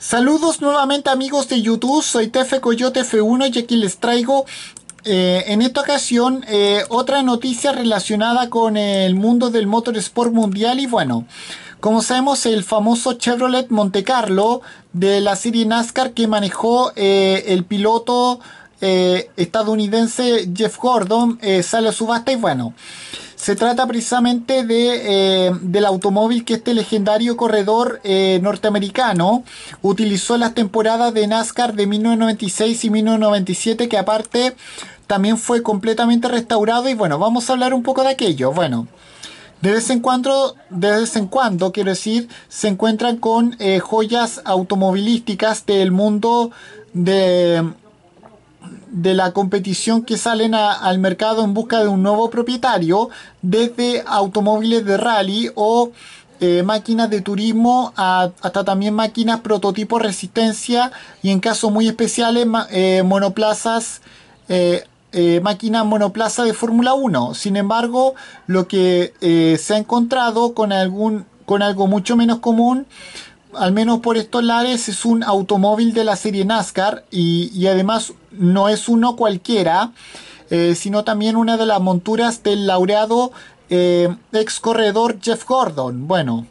Saludos nuevamente amigos de YouTube, soy Tefe Coyote F1 y aquí les traigo eh, en esta ocasión eh, otra noticia relacionada con el mundo del motorsport mundial y bueno, como sabemos el famoso Chevrolet Monte Carlo de la serie NASCAR que manejó eh, el piloto estadounidense Jeff Gordon sale a subasta y bueno se trata precisamente de, eh, del automóvil que este legendario corredor eh, norteamericano utilizó en las temporadas de NASCAR de 1996 y 1997, que aparte también fue completamente restaurado. Y bueno, vamos a hablar un poco de aquello. Bueno. De vez en cuando, de vez en cuando, quiero decir, se encuentran con eh, joyas automovilísticas del mundo de, de la competición que salen al mercado en busca de un nuevo propietario, desde automóviles de rally o eh, máquinas de turismo hasta también máquinas prototipo resistencia y en casos muy especiales eh, monoplazas. Eh, eh monoplaza de Fórmula 1. Sin embargo, lo que eh, se ha encontrado con, algún, con algo mucho menos común al menos por estos lares, es un automóvil de la serie NASCAR y, además no es uno cualquiera, eh, sino también una de las monturas del laureado eh, ex corredor Jeff Gordon. Bueno,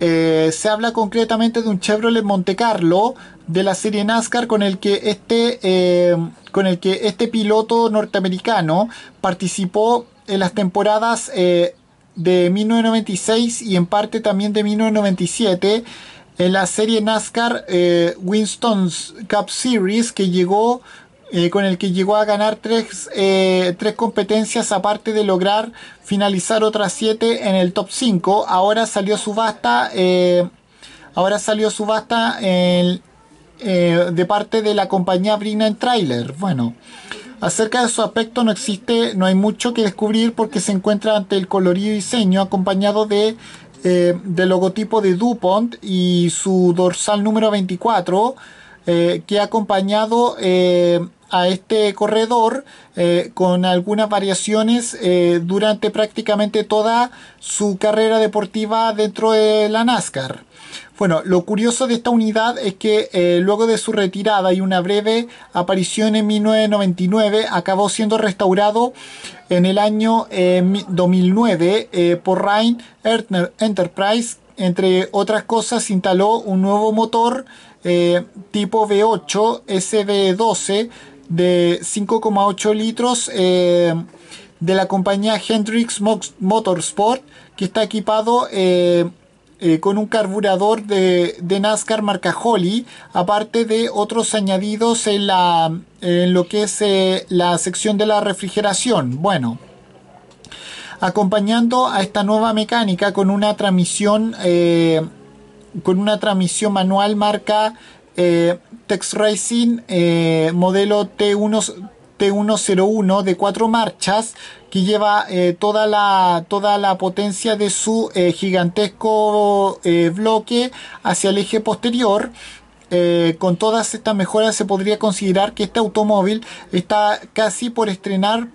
eh, se habla concretamente de un Chevrolet Monte Carlo de la serie NASCAR con el que este, con el que este piloto norteamericano participó en las temporadas de 1996 y en parte también de 1997 en la serie NASCAR eh, Winston's Cup Series que llegó eh, con el que llegó a ganar eh, tres, competencias aparte de lograr finalizar otras siete en el top 5 ahora salió subasta eh, ahora salió subasta de parte de la compañía Brina en Trailer bueno Acerca de su aspecto no existe, no hay mucho que descubrir porque se encuentra ante el colorido diseño acompañado de eh, del logotipo de DuPont y su dorsal número 24, eh, que ha acompañado eh, a este corredor eh, con algunas variaciones eh, durante prácticamente toda su carrera deportiva dentro de la NASCAR. Bueno, lo curioso de esta unidad es que eh, luego de su retirada y una breve aparición en 1999, acabó siendo restaurado en el año 2009 por Ryan Ertner Enterprise. Entre otras cosas, instaló un nuevo motor tipo V8 SB12 de 5,8 litros eh, de la compañía Hendrix Motorsport que está equipado eh, eh, con un carburador de, NASCAR marca Holly aparte de otros añadidos en, la, en lo que es la sección de la refrigeración bueno acompañando a esta nueva mecánica con una transmisión con una transmisión manual marca Tex Racing eh, modelo T1, T101 de cuatro marchas que lleva eh, toda, la, toda la potencia de su eh, gigantesco bloque hacia el eje posterior. con todas estas mejoras se podría considerar que este automóvil está casi por estrenar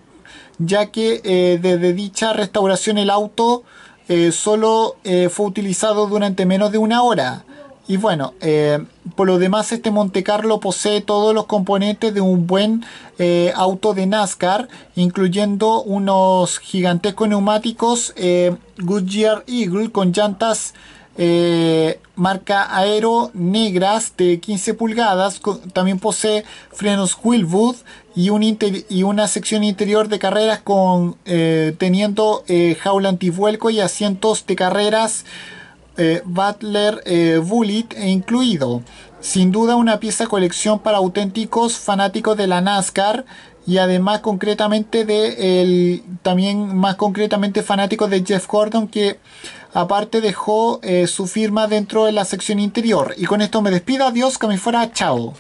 ya que desde dicha restauración el auto solo fue utilizado durante menos de una hora. Y bueno, eh, por lo demás este Monte Carlo posee todos los componentes de un buen eh, auto de NASCAR, incluyendo unos gigantescos neumáticos eh, Goodyear Eagle con llantas marca Aero negras de 15 pulgadas. También posee frenos Wilwood y, una sección interior de carreras con teniendo jaula antivuelco y asientos de carreras eh, Butler eh, Bullet e incluido. Sin duda una pieza colección para auténticos fanáticos de la NASCAR y además concretamente de el, también más concretamente fanático de Jeff Gordon que aparte dejó eh, su firma dentro de la sección interior. Y con esto me despido, adiós, que me fuera, chao.